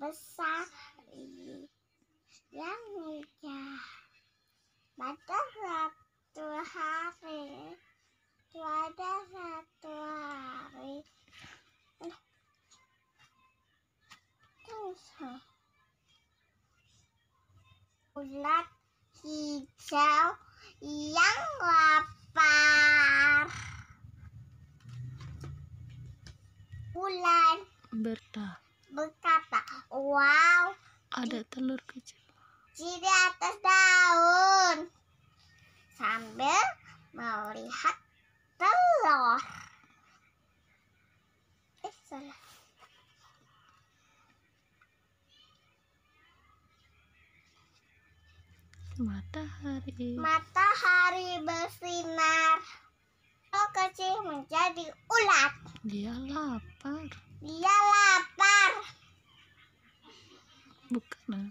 besar yang mudah pada satu hari pada satu hari bulat hijau yang lapar bulan bertah Wow. Ada telur kecil. Di atas daun. Sambil melihat telur. Eh, salah. Matahari. Matahari bersinar. Telur kecil menjadi ulat. Dia lapar. Dia bukan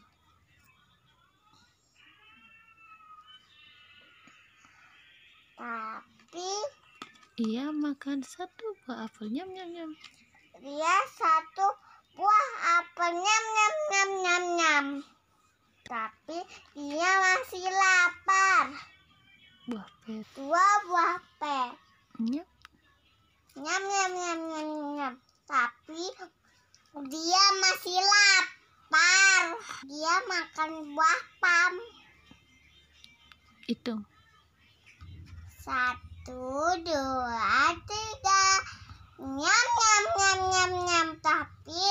tapi iya makan satu buah apel nyam nyam nyam dia satu buah apel nyam nyam nyam nyam nyam tapi dia masih lapar buah pe dua buah pe nyam nyam nyam nyam nyam, nyam. tapi dia masih lapar kenyang. Dia makan buah pam. Itu. Satu, dua, tiga. Nyam, nyam, nyam, nyam, nyam. Tapi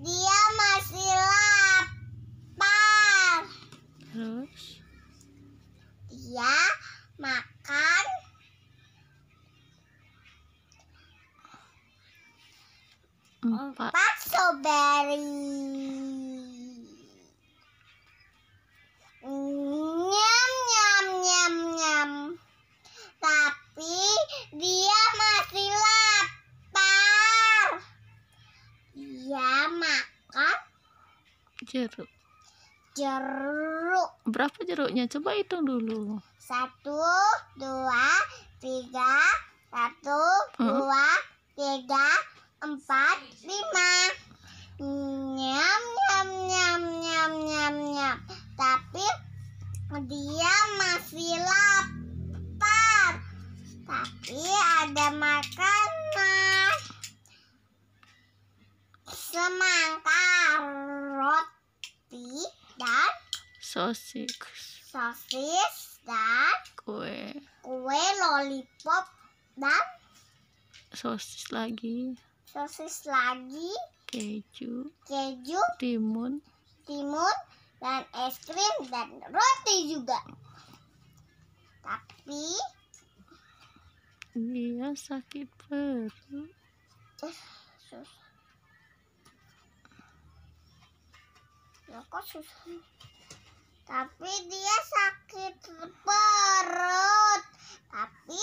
dia masih lapar. Terus? Dia makan empat, empat strawberry. jeruk? Jeruk. Berapa jeruknya? Coba hitung dulu. Satu, dua, tiga, satu, hmm? dua, tiga, empat, lima. Nyam, nyam, nyam, nyam, nyam, nyam. Tapi dia masih lapar. Tapi ada makanan. Semangka roti dan sosis sosis dan kue kue lollipop dan sosis lagi sosis lagi keju keju timun timun dan es krim dan roti juga tapi dia sakit perut eh, susah ya kok tapi dia sakit perut tapi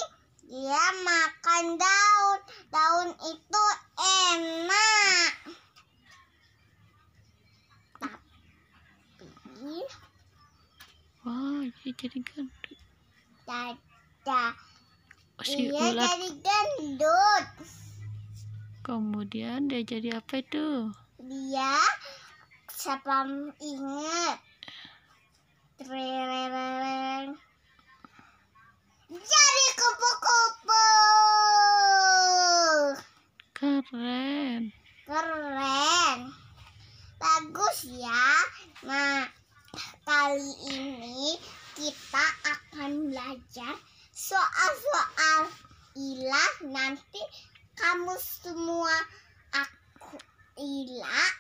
dia makan daun daun itu enak tapi wah dia jadi gendut dada si dia ulat. jadi gendut kemudian dia jadi apa itu dia siapa ingat. Trerereng. Jadi kupu-kupu. Keren. Keren. Bagus ya. Nah, kali ini kita akan belajar soal-soal ilah nanti kamu semua aku ilah